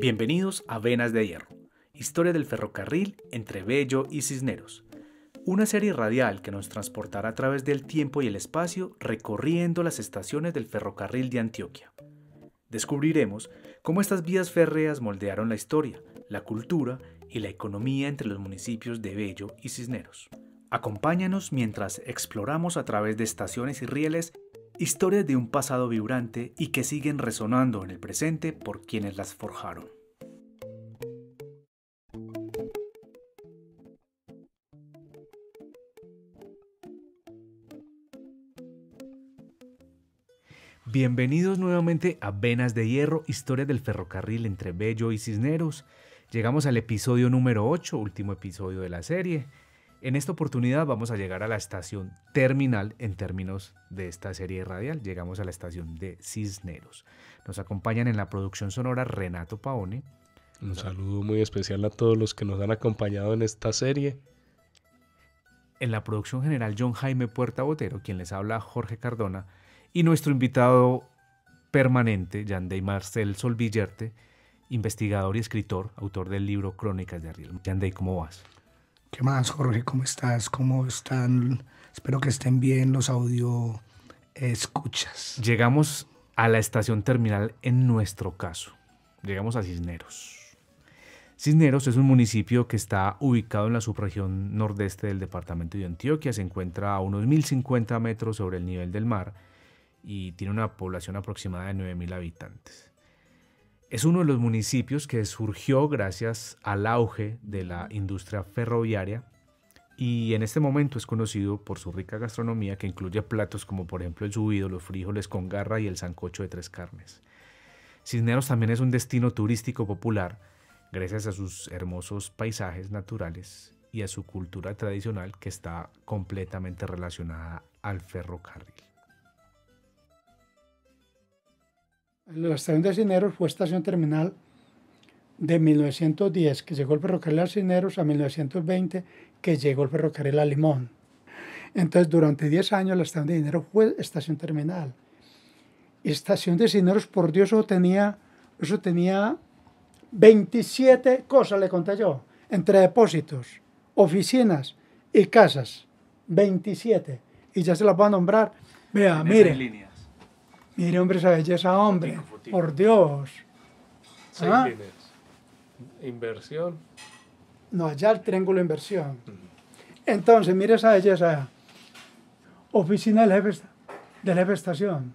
Bienvenidos a Venas de Hierro, historia del ferrocarril entre Bello y Cisneros, una serie radial que nos transportará a través del tiempo y el espacio recorriendo las estaciones del ferrocarril de Antioquia. Descubriremos cómo estas vías férreas moldearon la historia, la cultura y la economía entre los municipios de Bello y Cisneros. Acompáñanos mientras exploramos a través de estaciones y rieles historias de un pasado vibrante y que siguen resonando en el presente por quienes las forjaron. Bienvenidos nuevamente a Venas de Hierro, historia del ferrocarril entre Bello y Cisneros. Llegamos al episodio número 8, último episodio de la serie. En esta oportunidad vamos a llegar a la estación terminal en términos de esta serie radial. Llegamos a la estación de Cisneros. Nos acompañan en la producción sonora Renato Paone. Un saludo muy especial a todos los que nos han acompañado en esta serie. En la producción general John Jaime Puerta Botero, quien les habla Jorge Cardona, y nuestro invitado permanente, Yandey Marcel Solvillerte, investigador y escritor, autor del libro Crónicas de Riel. Yandey, ¿cómo vas? ¿Qué más, Jorge? ¿Cómo estás? ¿Cómo están? Espero que estén bien los audio escuchas. Llegamos a la estación terminal en nuestro caso. Llegamos a Cisneros. Cisneros es un municipio que está ubicado en la subregión nordeste del departamento de Antioquia. Se encuentra a unos 1050 metros sobre el nivel del mar y tiene una población aproximada de 9.000 habitantes. Es uno de los municipios que surgió gracias al auge de la industria ferroviaria y en este momento es conocido por su rica gastronomía que incluye platos como por ejemplo el subido, los frijoles con garra y el sancocho de tres carnes. Cisneros también es un destino turístico popular gracias a sus hermosos paisajes naturales y a su cultura tradicional que está completamente relacionada al ferrocarril. la estación de Cineros fue estación terminal de 1910, que llegó el ferrocarril a Cineros, a 1920, que llegó el ferrocarril a Limón. Entonces, durante 10 años, la estación de Cineros fue estación terminal. Estación de Cineros, por Dios, eso tenía, eso tenía 27 cosas, le conté yo, entre depósitos, oficinas y casas. 27. Y ya se las voy a nombrar. Vea, mire. Mire, hombre, esa belleza, hombre. Por Dios. ¿Ah? Inversión. No, allá el triángulo inversión. Entonces, mire esa belleza. Oficina de jefe, del de estación.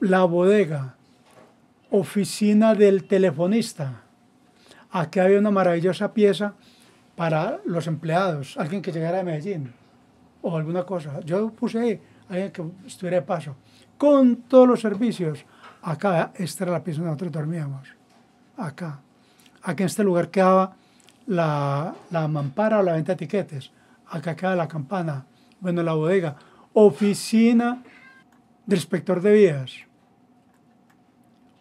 La bodega. Oficina del telefonista. Aquí había una maravillosa pieza para los empleados. Alguien que llegara de Medellín o alguna cosa. Yo puse ahí alguien que estuviera de paso con todos los servicios. Acá, esta era la pieza donde nosotros dormíamos. Acá. Aquí en este lugar quedaba la, mampara o la venta de etiquetes. Acá quedaba la campana. Bueno, la bodega. Oficina del inspector de vías.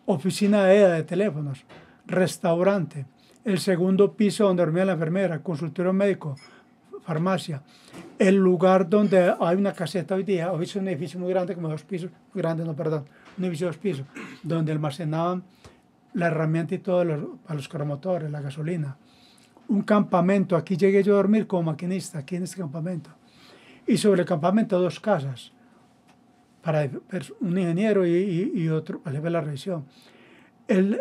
Oficina de de teléfonos. Restaurante. El segundo piso donde dormía la enfermera. Consultorio médico farmacia. El lugar donde hay una caseta hoy día, hoy es un edificio muy grande, como dos pisos, grande, no, perdón, un edificio de dos pisos, donde almacenaban la herramienta y todo los, los la gasolina. Un campamento, aquí llegué yo a dormir como maquinista, aquí en este campamento. Y sobre el campamento dos casas, para un ingeniero y, otro, para la revisión. El,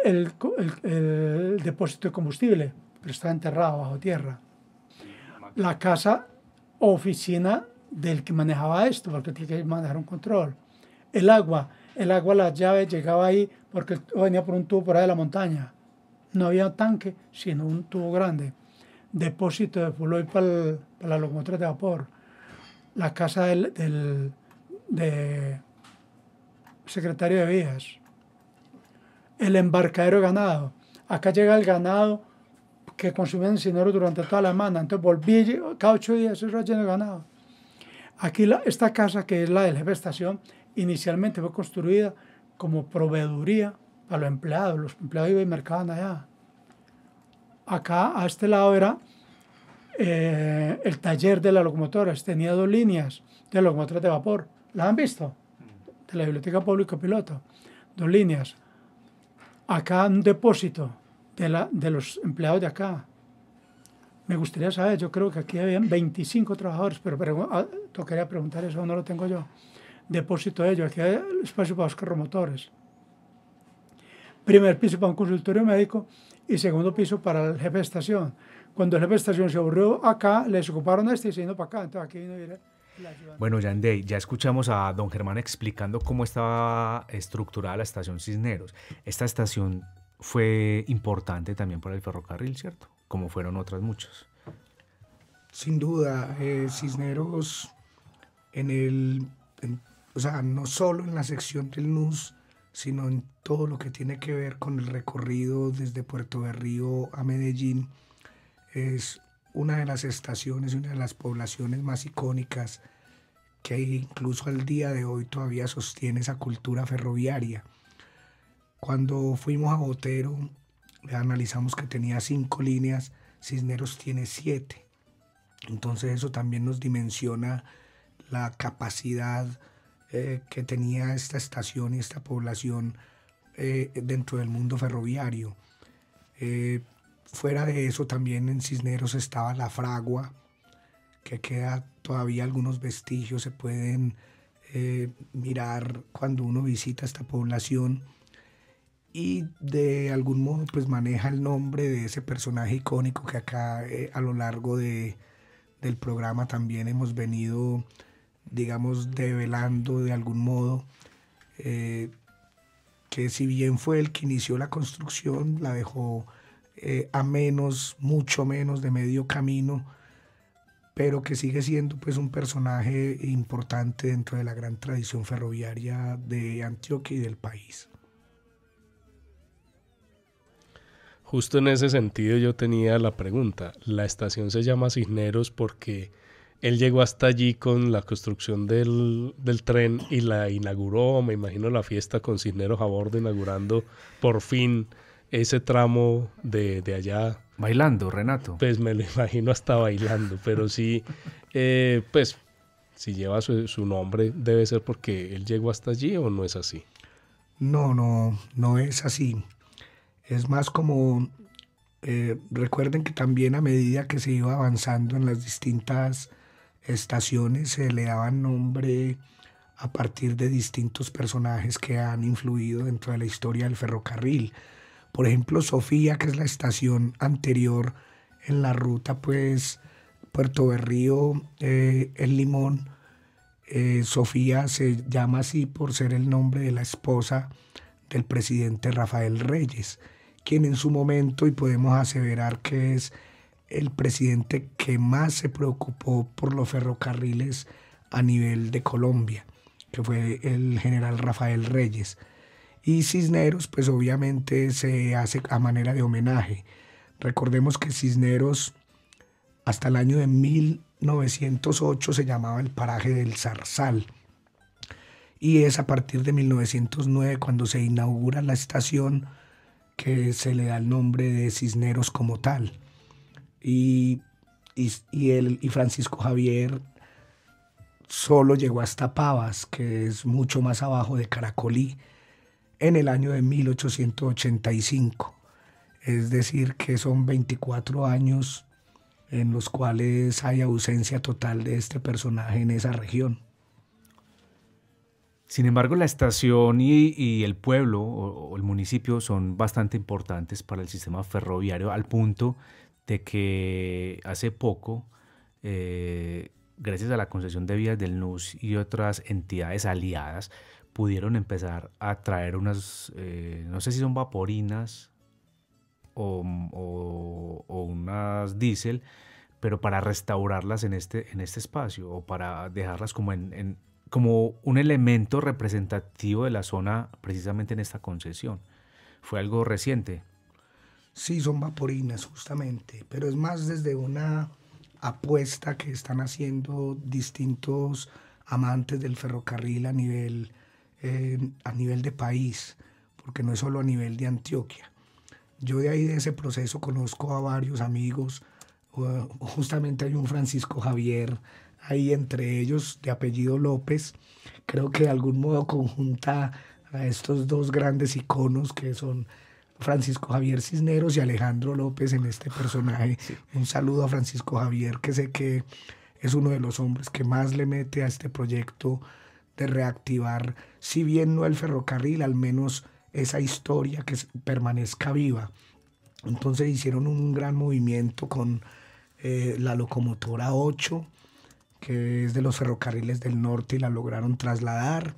depósito de combustible, pero está enterrado bajo tierra la casa oficina del que manejaba esto, porque tiene que manejar un control. El agua, el agua, las llaves llegaba ahí porque venía por un tubo por ahí de la montaña. No había tanque, sino un tubo grande. Depósito de fuloy para, para las locomotoras de vapor. La casa del, secretario de vías. El embarcadero de ganado. Acá llega el ganado que consumían dinero durante toda la semana. Entonces volví cada ocho días, eso era lleno de ganado. Aquí esta casa, que es la de la estación, inicialmente fue construida como proveeduría para los empleados. Los empleados iban y mercaban allá. Acá, a este lado, era eh, el taller de las locomotoras. Este tenía dos líneas de locomotoras de vapor. ¿Las han visto? De la Biblioteca Pública Piloto. Dos líneas. Acá un depósito de, los empleados de acá. Me gustaría saber, yo creo que aquí habían 25 trabajadores, pero, ah, tocaría preguntar eso, no lo tengo yo. Depósito de ellos, aquí hay espacio para los carromotores. Primer piso para un consultorio médico y segundo piso para el jefe de estación. Cuando el jefe de estación se aburrió acá, les ocuparon este y se vino para acá. Entonces aquí bueno, ya escuchamos a don Germán explicando cómo estaba estructurada la estación Cisneros. Esta estación fue importante también para el ferrocarril, ¿cierto? Como fueron otras muchas. Sin duda, eh, Cisneros, en el, o sea, no solo en la sección del NUS, sino en todo lo que tiene que ver con el recorrido desde Puerto de Río a Medellín, es una de las estaciones, una de las poblaciones más icónicas que incluso al día de hoy todavía sostiene esa cultura ferroviaria. Cuando fuimos a Botero, analizamos que tenía cinco líneas, Cisneros tiene siete. Entonces eso también nos dimensiona la capacidad eh, que tenía esta estación y esta población eh, dentro del mundo ferroviario. Eh, fuera de eso también en Cisneros estaba la fragua, que queda todavía algunos vestigios, se pueden mirar cuando uno visita esta población y de algún modo pues maneja el nombre de ese personaje icónico que acá eh, a lo largo del programa también hemos venido, digamos, develando de algún modo, eh, que si bien fue el que inició la construcción, la dejó eh, a menos, mucho menos de medio camino, pero que sigue siendo pues un personaje importante dentro de la gran tradición ferroviaria de Antioquia y del país. Justo en ese sentido yo tenía la pregunta. La estación se llama Cisneros porque él llegó hasta allí con la construcción del, tren y la inauguró, me imagino la fiesta con Cisneros a bordo inaugurando por fin ese tramo de, allá. Bailando, Renato. Pues me lo imagino hasta bailando, pero sí, eh, pues si lleva su, su nombre debe ser porque él llegó hasta allí o no es así. No, no, no es así. Es más como, eh, recuerden que también a medida que se iba avanzando en las distintas estaciones se le daba nombre a partir de distintos personajes que han influido dentro de la historia del ferrocarril. Por ejemplo, Sofía, que es la estación anterior en la ruta, pues Puerto Berrío, eh, El Limón. Eh, Sofía se llama así por ser el nombre de la esposa del presidente Rafael Reyes quien en su momento, y podemos aseverar que es el presidente que más se preocupó por los ferrocarriles a nivel de Colombia, que fue el general Rafael Reyes. Y Cisneros, pues obviamente se hace a manera de homenaje. Recordemos que Cisneros, hasta el año de 1908, se llamaba el paraje del Zarzal. Y es a partir de 1909 cuando se inaugura la estación que se le da el nombre de Cisneros como tal. Y, él, y Francisco Javier solo llegó hasta Pavas, que es mucho más abajo de Caracolí, en el año de 1885. Es decir, que son 24 años en los cuales hay ausencia total de este personaje en esa región. Sin embargo, la estación y, el pueblo o, el municipio son bastante importantes para el sistema ferroviario al punto de que hace poco, eh, gracias a la concesión de vías del NUS y otras entidades aliadas, pudieron empezar a traer unas, eh, no sé si son vaporinas o, unas diésel, pero para restaurarlas en este, en este espacio o para dejarlas como en, como un elemento representativo de la zona precisamente en esta concesión. Fue algo reciente. Sí, son vaporinas justamente, pero es más desde una apuesta que están haciendo distintos amantes del ferrocarril a nivel, eh, a nivel de país, porque no es solo a nivel de Antioquia. Yo de ahí de ese proceso conozco a varios amigos, justamente hay un Francisco Javier ahí entre ellos de apellido López, creo que de algún modo conjunta a estos dos grandes iconos que son Francisco Javier Cisneros y Alejandro López en este personaje. Un saludo a Francisco Javier, que sé que es uno de los hombres que más le mete a este proyecto de reactivar, si bien no el ferrocarril, al menos esa historia que permanezca viva. Entonces hicieron un gran movimiento con eh, la locomotora 8, que es de los ferrocarriles del norte y la lograron trasladar.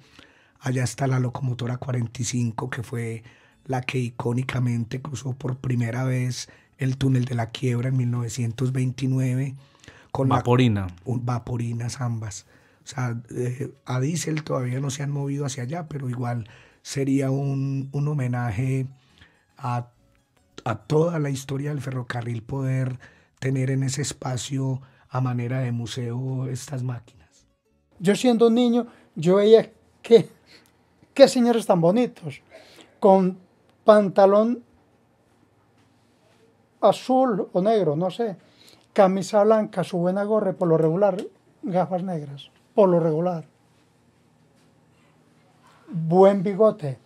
Allá está la locomotora 45, que fue la que icónicamente cruzó por primera vez el túnel de la quiebra en 1929. Con vaporina. vaporinas ambas. O sea, eh, a diésel todavía no se han movido hacia allá, pero igual sería un, homenaje a, a toda la historia del ferrocarril poder tener en ese espacio a manera de museo estas máquinas. Yo siendo un niño, yo veía que, qué señores tan bonitos, con pantalón azul o negro, no sé, camisa blanca, su buena gorra, por lo regular, gafas negras, por lo regular. Buen bigote.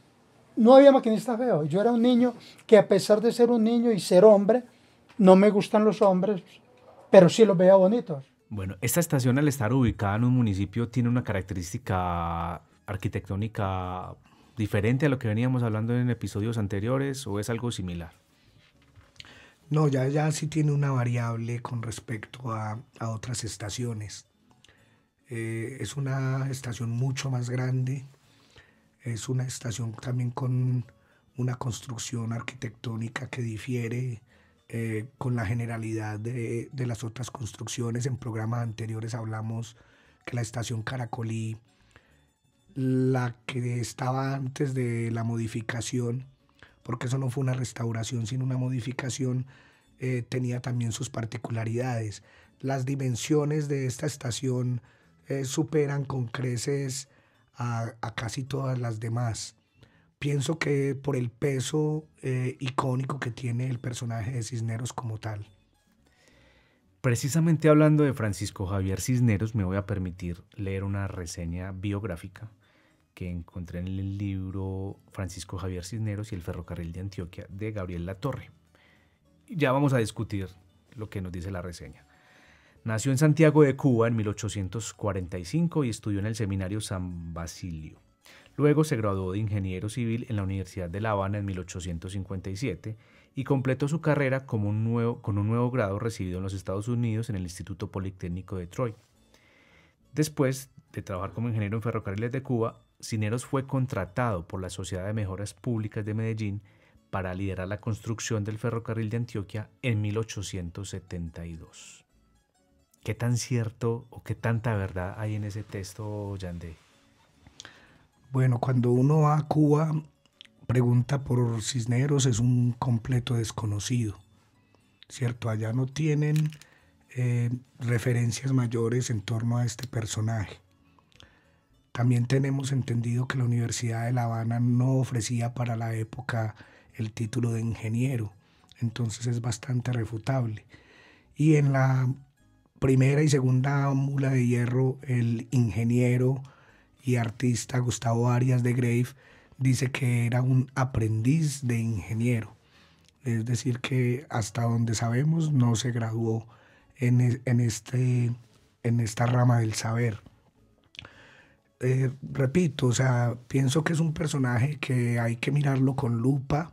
No había maquinista feo. Yo era un niño que a pesar de ser un niño y ser hombre, no me gustan los hombres, pero sí los veía bonitos. Bueno, esta estación al estar ubicada en un municipio tiene una característica arquitectónica diferente a lo que veníamos hablando en episodios anteriores o es algo similar? No, ya, ya sí tiene una variable con respecto a, otras estaciones. Eh, es una estación mucho más grande, es una estación también con una construcción arquitectónica que difiere eh, con la generalidad de, las otras construcciones. En programas anteriores hablamos que la estación Caracolí, la que estaba antes de la modificación, porque eso no fue una restauración, sino una modificación, eh, tenía también sus particularidades. Las dimensiones de esta estación eh, superan con creces a casi todas las demás pienso que por el peso eh, icónico que tiene el personaje de Cisneros como tal. Precisamente hablando de Francisco Javier Cisneros, me voy a permitir leer una reseña biográfica que encontré en el libro Francisco Javier Cisneros y el ferrocarril de Antioquia de Gabriel Latorre. Ya vamos a discutir lo que nos dice la reseña. Nació en Santiago de Cuba en 1845 y estudió en el seminario San Basilio. Luego se graduó de ingeniero civil en la Universidad de La Habana en 1857 y completó su carrera como un nuevo, con un nuevo grado recibido en los Estados Unidos en el Instituto Politécnico de Troy. Después de trabajar como ingeniero en ferrocarriles de Cuba, Cineros fue contratado por la Sociedad de Mejoras Públicas de Medellín para liderar la construcción del ferrocarril de Antioquia en 1872. ¿Qué tan cierto o qué tanta verdad hay en ese texto, yande bueno, cuando uno va a Cuba, pregunta por Cisneros, es un completo desconocido, ¿cierto? Allá no tienen eh, referencias mayores en torno a este personaje. También tenemos entendido que la Universidad de La Habana no ofrecía para la época el título de ingeniero, entonces es bastante refutable. Y en la primera y segunda mula de hierro, el ingeniero y artista Gustavo Arias de Grave dice que era un aprendiz de ingeniero. Es decir, que hasta donde sabemos no se graduó en, este, en esta rama del saber. Eh, repito, o sea, pienso que es un personaje que hay que mirarlo con lupa,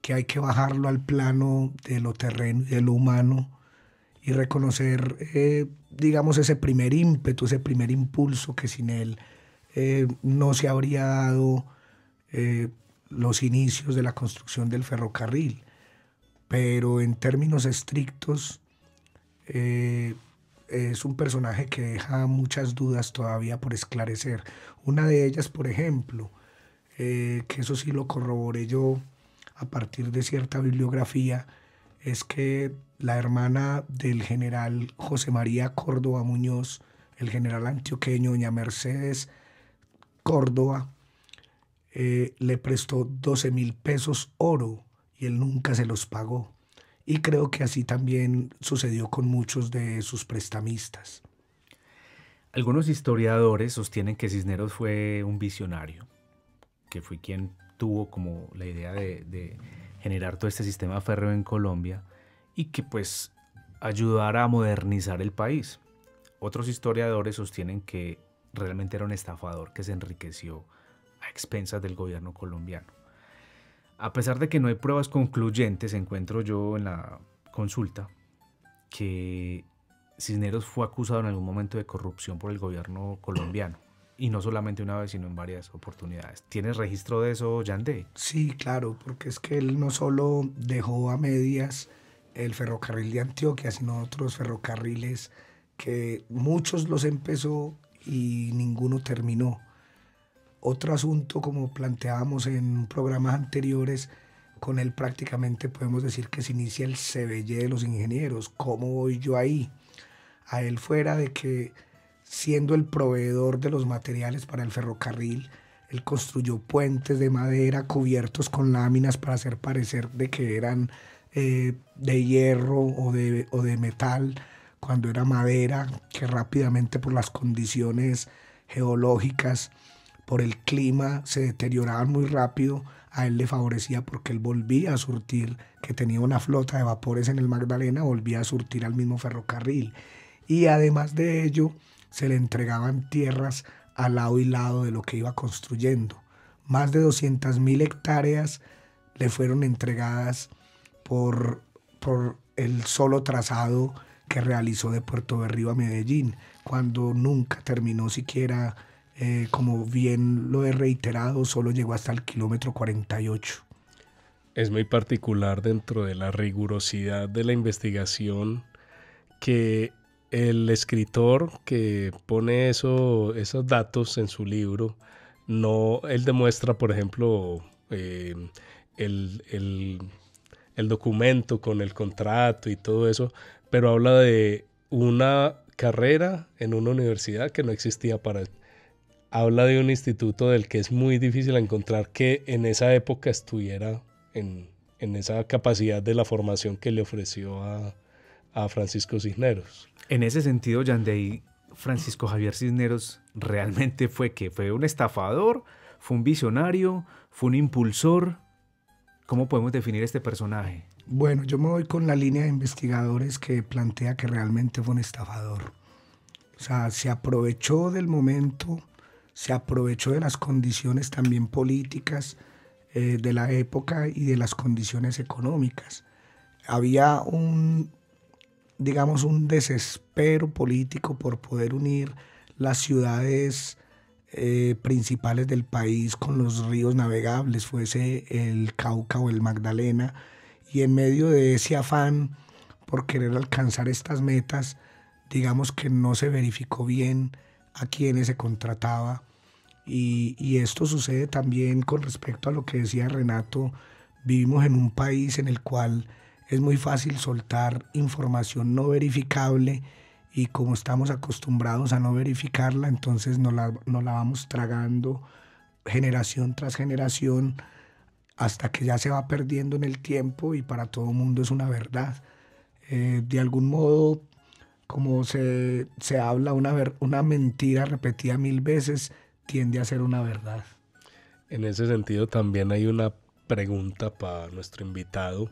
que hay que bajarlo al plano de lo terreno, de humano y reconocer eh, digamos, ese primer ímpetu, ese primer impulso que sin él eh, no se habría dado eh, los inicios de la construcción del ferrocarril. Pero en términos estrictos, eh, es un personaje que deja muchas dudas todavía por esclarecer. Una de ellas, por ejemplo, que eso sí lo corroboré yo a partir de cierta bibliografía, es que la hermana del general José María Córdoba Muñoz, el general antioqueño, doña Mercedes Córdoba, eh, le prestó 12 mil pesos oro y él nunca se los pagó. Y creo que así también sucedió con muchos de sus prestamistas. Algunos historiadores sostienen que Cisneros fue un visionario, que fue quien tuvo como la idea de, de generar todo este sistema férreo en Colombia y que pues ayudara a modernizar el país. Otros historiadores sostienen que realmente era un estafador que se enriqueció a expensas del gobierno colombiano. A pesar de que no hay pruebas concluyentes, encuentro yo en la consulta que Cisneros fue acusado en algún momento de corrupción por el gobierno colombiano. Y no solamente una vez, sino en varias oportunidades. ¿Tienes registro de eso, Yande? Sí, claro, porque es que él no solo dejó a medias el ferrocarril de Antioquia, sino otros ferrocarriles que muchos los empezó y ninguno terminó. Otro asunto, como planteábamos en programas anteriores, con él prácticamente podemos decir que se inicia el CBY de los ingenieros. ¿Cómo voy yo ahí? A él fuera de que siendo el proveedor de los materiales para el ferrocarril, él construyó puentes de madera cubiertos con láminas para hacer parecer de que eran eh, de hierro o de, o de metal, cuando era madera, que rápidamente por las condiciones geológicas, por el clima, se deterioraban muy rápido. A él le favorecía porque él volvía a surtir, que tenía una flota de vapores en el Magdalena, volvía a surtir al mismo ferrocarril. Y además de ello, se le entregaban tierras al lado y lado de lo que iba construyendo. Más de 200.000 hectáreas le fueron entregadas por, por el solo trazado que realizó de Puerto Berrío a Medellín, cuando nunca terminó siquiera, eh, como bien lo he reiterado, solo llegó hasta el kilómetro 48. Es muy particular dentro de la rigurosidad de la investigación que el escritor que pone esos datos en su libro, no, él demuestra, por ejemplo, eh, el, documento con el contrato y todo eso, pero habla de una carrera en una universidad que no existía para él. Habla de un instituto del que es muy difícil encontrar que en esa época estuviera en esa capacidad de la formación que le ofreció a, a Francisco Cisneros. En ese sentido, Yandey, Francisco Javier Cisneros realmente fue que fue un estafador, fue un visionario, fue un impulsor. ¿Cómo podemos definir este personaje? Bueno, yo me voy con la línea de investigadores que plantea que realmente fue un estafador. O sea, se aprovechó del momento, se aprovechó de las condiciones también políticas eh, de la época y de las condiciones económicas. Había un digamos, un desespero político por poder unir las ciudades eh, principales del país con los ríos navegables, fuese el Cauca o el Magdalena, y en medio de ese afán por querer alcanzar estas metas, digamos que no se verificó bien a quienes se contrataba. y esto sucede también con respecto a lo que decía Renato, vivimos en un país en el cual es muy fácil soltar información no verificable y como estamos acostumbrados a no verificarla, entonces nos la, la vamos tragando generación tras generación hasta que ya se va perdiendo en el tiempo y para todo mundo es una verdad. Eh, de algún modo, como se, se habla, una, una mentira repetida mil veces tiende a ser una verdad. En ese sentido, también hay una pregunta para nuestro invitado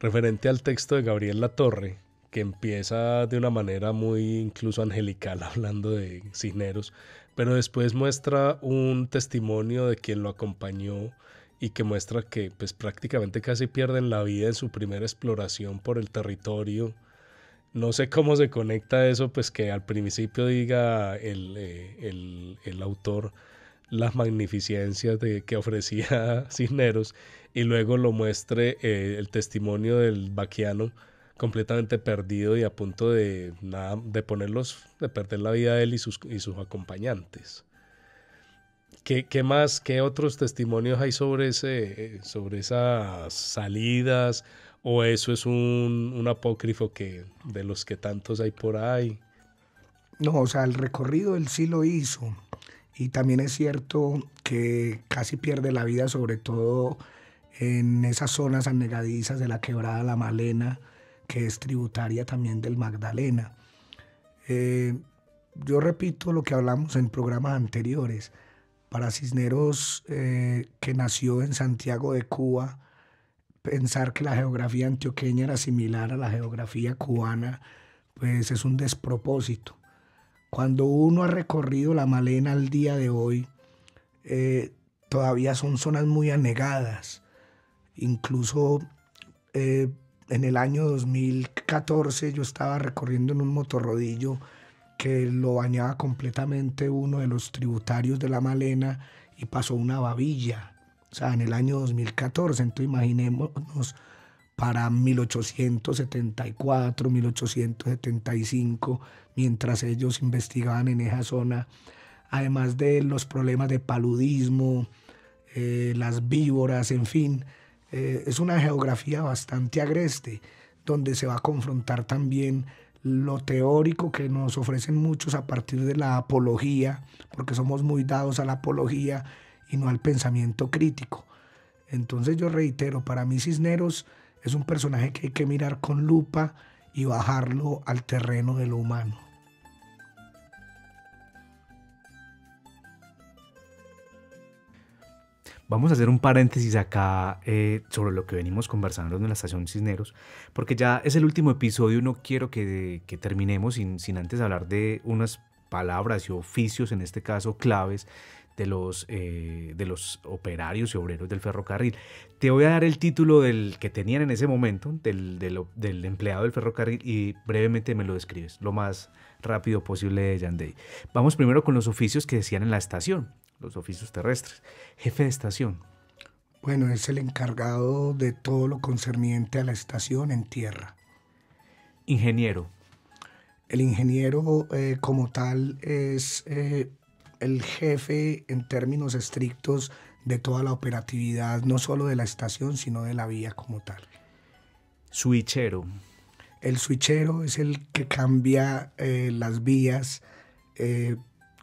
referente al texto de Gabriel Latorre, que empieza de una manera muy incluso angelical hablando de Cisneros, pero después muestra un testimonio de quien lo acompañó y que muestra que pues prácticamente casi pierden la vida en su primera exploración por el territorio. No sé cómo se conecta eso, pues que al principio diga el eh, autor las magnificencias que ofrecía Cisneros y luego lo muestre eh, el testimonio del vaquiano completamente perdido y a punto de de ponerlos, de perder la vida de él y sus, y sus acompañantes. ¿Qué, ¿Qué, más, qué otros testimonios hay sobre, ese, eh, sobre esas salidas? ¿O eso es un, un apócrifo que, de los que tantos hay por ahí? No, o sea, el recorrido él sí lo hizo y también es cierto que casi pierde la vida, sobre todo en esas zonas anegadizas de la quebrada La Malena, que es tributaria también del Magdalena. Eh, yo repito lo que hablamos en programas anteriores. Para Cisneros, eh, que nació en Santiago de Cuba, pensar que la geografía antioqueña era similar a la geografía cubana, pues es un despropósito. Cuando uno ha recorrido la Malena al día de hoy, eh, todavía son zonas muy anegadas. Incluso eh, en el año 2014 yo estaba recorriendo en un motorrodillo que lo bañaba completamente uno de los tributarios de la Malena y pasó una babilla. O sea, en el año 2014, entonces imaginémonos para 1874, 1875, mientras ellos investigaban en esa zona, además de los problemas de paludismo, eh, las víboras, en fin, eh, es una geografía bastante agreste, donde se va a confrontar también lo teórico que nos ofrecen muchos a partir de la apología, porque somos muy dados a la apología y no al pensamiento crítico. Entonces yo reitero, para mí Cisneros es un personaje que hay que mirar con lupa y bajarlo al terreno de lo humano. Vamos a hacer un paréntesis acá eh, sobre lo que venimos conversando en la estación Cisneros, porque ya es el último episodio y no quiero que, terminemos sin, sin antes hablar de unas palabras y oficios, en este caso claves, de los, eh, de los operarios y obreros del ferrocarril. Te voy a dar el título del que tenían en ese momento, del, empleado del ferrocarril, y brevemente me lo describes, lo más rápido posible de Vamos primero con los oficios que decían en la estación, los oficios terrestres. Jefe de estación. Bueno, es el encargado de todo lo concerniente a la estación en tierra. Ingeniero. El ingeniero eh, como tal es eh, el jefe en términos estrictos de toda la operatividad, no solo de la estación, sino de la vía como tal. Switchero. El switchero es el que cambia eh, las vías eh,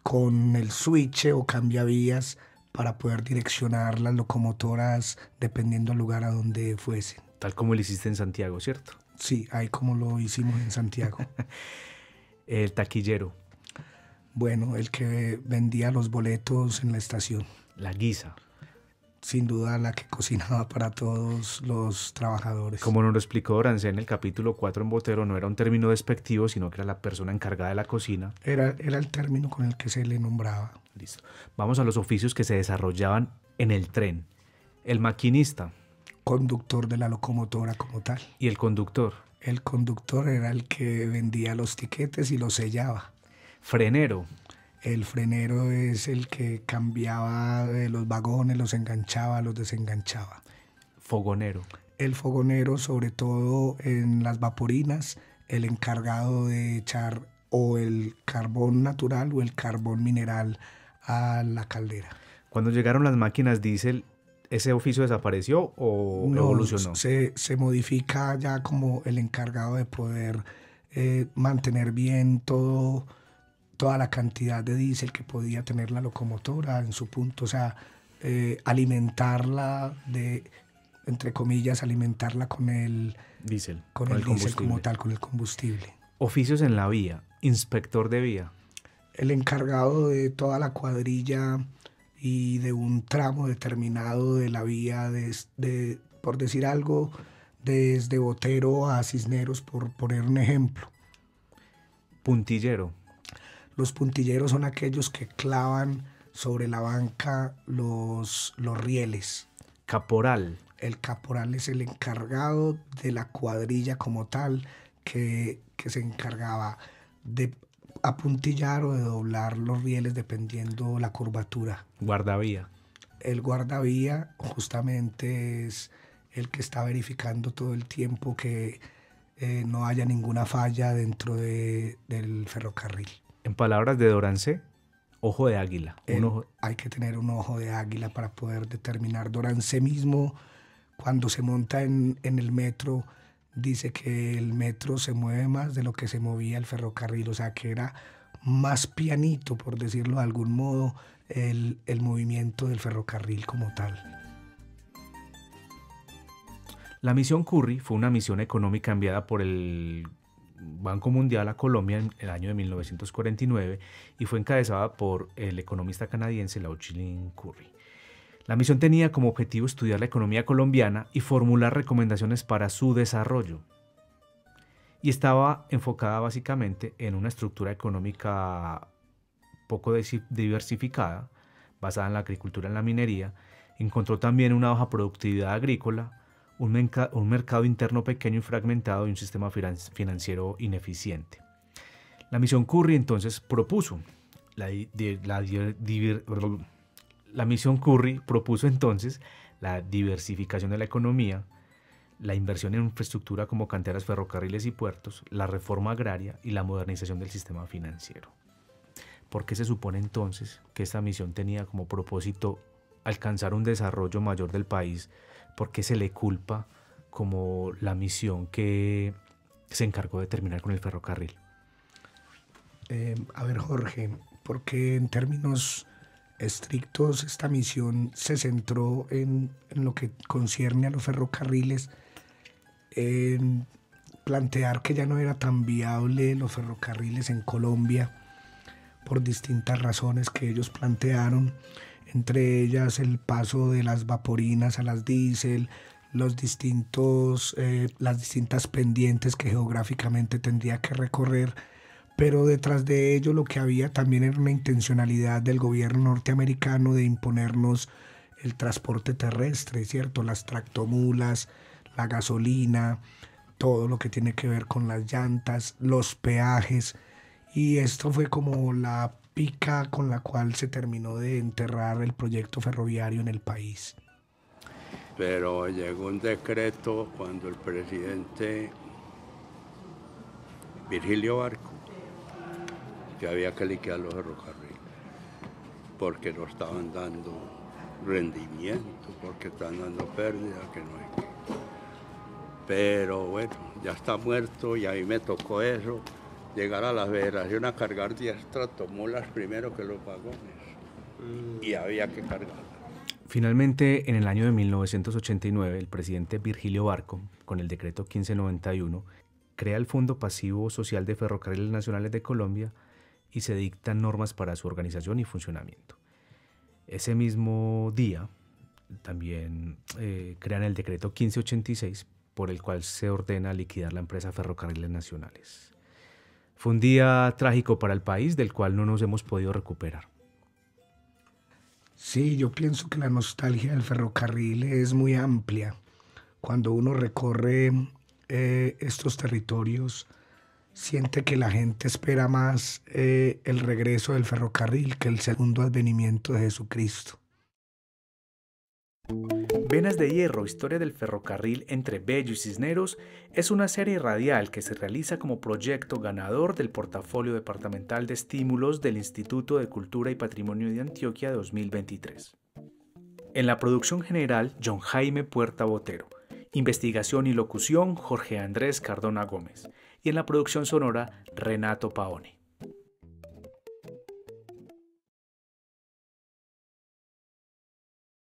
con el switch o cambia vías para poder direccionar las locomotoras dependiendo del lugar a donde fuesen. Tal como lo hiciste en Santiago, ¿cierto? Sí, ahí como lo hicimos en Santiago. el taquillero. Bueno, el que vendía los boletos en la estación. La guisa. Sin duda la que cocinaba para todos los trabajadores. Como nos lo explicó Orancé en el capítulo 4 en Botero, no era un término despectivo, sino que era la persona encargada de la cocina. Era, era el término con el que se le nombraba. Listo. Vamos a los oficios que se desarrollaban en el tren. El maquinista. Conductor de la locomotora como tal. Y el conductor. El conductor era el que vendía los tiquetes y los sellaba frenero. El frenero es el que cambiaba de los vagones, los enganchaba, los desenganchaba. Fogonero. El fogonero, sobre todo en las vaporinas, el encargado de echar o el carbón natural o el carbón mineral a la caldera. Cuando llegaron las máquinas diésel, ¿ese oficio desapareció o evolucionó? Se, se, modifica ya como el encargado de poder eh, mantener bien todo toda la cantidad de diésel que podía tener la locomotora en su punto, o sea, eh, alimentarla de, entre comillas, alimentarla con el diésel, con, el, como tal, con el combustible. Oficios en la vía, inspector de vía. El encargado de toda la cuadrilla y de un tramo determinado de la vía, por decir algo, desde Botero a Cisneros, por poner un ejemplo. Puntillero. Los puntilleros son aquellos que clavan sobre la banca los, los rieles. Caporal. El caporal es el encargado de la cuadrilla como tal, que, se encargaba de apuntillar o de doblar los rieles dependiendo la curvatura. Guardavía. El guardavía justamente es el que está verificando todo el tiempo que eh, no haya ninguna falla dentro del ferrocarril. En palabras de Dorancé, ojo de águila. Hay que tener un ojo de águila para poder determinar. Dorancé mismo, cuando se monta en, el metro, dice que el metro se mueve más de lo que se movía el ferrocarril, o sea que era más pianito, por decirlo de algún modo, el, el movimiento del ferrocarril como tal. La misión Curry fue una misión económica enviada por el Banco Mundial a Colombia en el año de 1949 y fue encabezada por el economista canadiense Lauchilin Curry. La misión tenía como objetivo estudiar la economía colombiana y formular recomendaciones para su desarrollo. Y estaba enfocada básicamente en una estructura económica poco diversificada, basada en la agricultura y la minería. Encontró también una baja productividad agrícola, un, mercado interno pequeño y fragmentado y un sistema financiero ineficiente. La misión Curry entonces propuso la, misión propuso entonces la diversificación de la economía, la inversión en infraestructura como canteras, ferrocarriles y puertos, la reforma agraria y la modernización del sistema financiero. Porque se supone entonces que esta misión tenía como propósito alcanzar un desarrollo mayor del país porque se le culpa como la misión que se encargó de terminar con el ferrocarril. Eh, a ver, Jorge, porque en términos estrictos esta misión se centró en, en lo que concierne a los ferrocarriles, en plantear que ya no era tan viable los ferrocarriles en Colombia por distintas razones que ellos plantearon entre ellas el paso de las vaporinas a las diésel, los distintos, eh, las distintas pendientes que geográficamente tendría que recorrer, pero detrás de ello lo que había también era una intencionalidad del gobierno norteamericano de imponernos el transporte terrestre, ¿cierto? Las tractomulas, la gasolina, todo lo que tiene que ver con las llantas, los peajes, y esto fue como la pica con la cual se terminó de enterrar el proyecto ferroviario en el país. Pero llegó un decreto cuando el presidente Virgilio Barco, que había que liquidar los ferrocarriles, porque no estaban dando rendimiento, porque están dando pérdida. que no hay Pero bueno, ya está muerto y a mí me tocó eso llegar a la Federación a cargar diestra tomó las primero que los vagones mm. y había que cargarlas. Finalmente, en el año de 1989, el presidente Virgilio Barco, con el decreto 1591, crea el Fondo Pasivo Social de Ferrocarriles Nacionales de Colombia y se dictan normas para su organización y funcionamiento. Ese mismo día, también eh, crean el decreto 1586, por el cual se ordena liquidar la empresa Ferrocarriles Nacionales. Fue un día trágico para el país del cual no nos hemos podido recuperar. Sí, yo pienso que la nostalgia del ferrocarril es muy amplia. Cuando uno recorre eh, estos territorios, siente que la gente espera más eh, el regreso del ferrocarril que el segundo advenimiento de Jesucristo. Venas de Hierro, Historia del Ferrocarril entre Bello y Cisneros, es una serie radial que se realiza como proyecto ganador del Portafolio Departamental de Estímulos del Instituto de Cultura y Patrimonio de Antioquia 2023. En la producción general, John Jaime Puerta Botero. Investigación y locución, Jorge Andrés Cardona Gómez. Y en la producción sonora, Renato Paone.